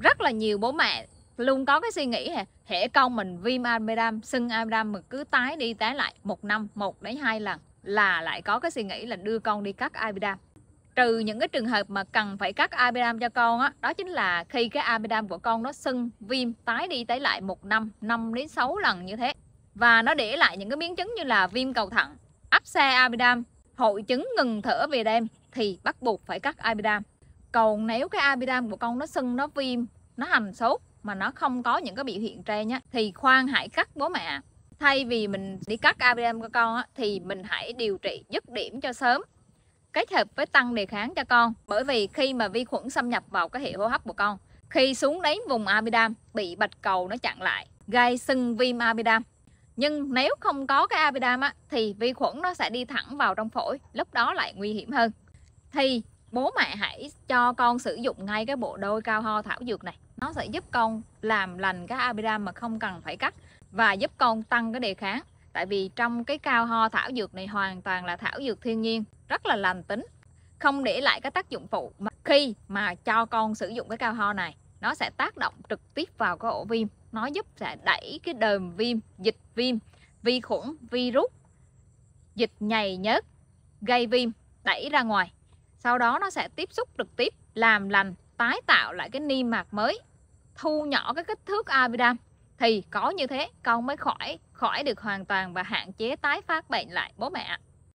rất là nhiều bố mẹ luôn có cái suy nghĩ hè hệ con mình viêm amiram sưng amiram mà cứ tái đi tái lại một năm một đến hai lần là lại có cái suy nghĩ là đưa con đi cắt amiram trừ những cái trường hợp mà cần phải cắt amiram cho con á đó, đó chính là khi cái amiram của con nó sưng viêm tái đi tái lại một năm năm đến sáu lần như thế và nó để lại những cái biến chứng như là viêm cầu thận áp xe amiram hội chứng ngừng thở về đêm thì bắt buộc phải cắt amiram còn nếu cái abidam của con nó sưng nó viêm nó hành sốt mà nó không có những cái biểu hiện trên nhá thì khoan hãy cắt bố mẹ thay vì mình đi cắt abidam của con á, thì mình hãy điều trị dứt điểm cho sớm kết hợp với tăng đề kháng cho con bởi vì khi mà vi khuẩn xâm nhập vào cái hệ hô hấp của con khi xuống đến vùng abidam bị bạch cầu nó chặn lại gây sưng viêm abidam nhưng nếu không có cái abidam á, thì vi khuẩn nó sẽ đi thẳng vào trong phổi lúc đó lại nguy hiểm hơn thì bố mẹ hãy cho con sử dụng ngay cái bộ đôi cao ho thảo dược này nó sẽ giúp con làm lành cái abidam mà không cần phải cắt và giúp con tăng cái đề kháng tại vì trong cái cao ho thảo dược này hoàn toàn là thảo dược thiên nhiên rất là lành tính không để lại cái tác dụng phụ mà khi mà cho con sử dụng cái cao ho này nó sẽ tác động trực tiếp vào cái ổ viêm nó giúp sẽ đẩy cái đờm viêm dịch viêm vi khuẩn virus dịch nhầy nhớt gây viêm đẩy ra ngoài sau đó nó sẽ tiếp xúc trực tiếp làm lành tái tạo lại cái niêm mạc mới thu nhỏ cái kích thước abidam thì có như thế con mới khỏi khỏi được hoàn toàn và hạn chế tái phát bệnh lại bố mẹ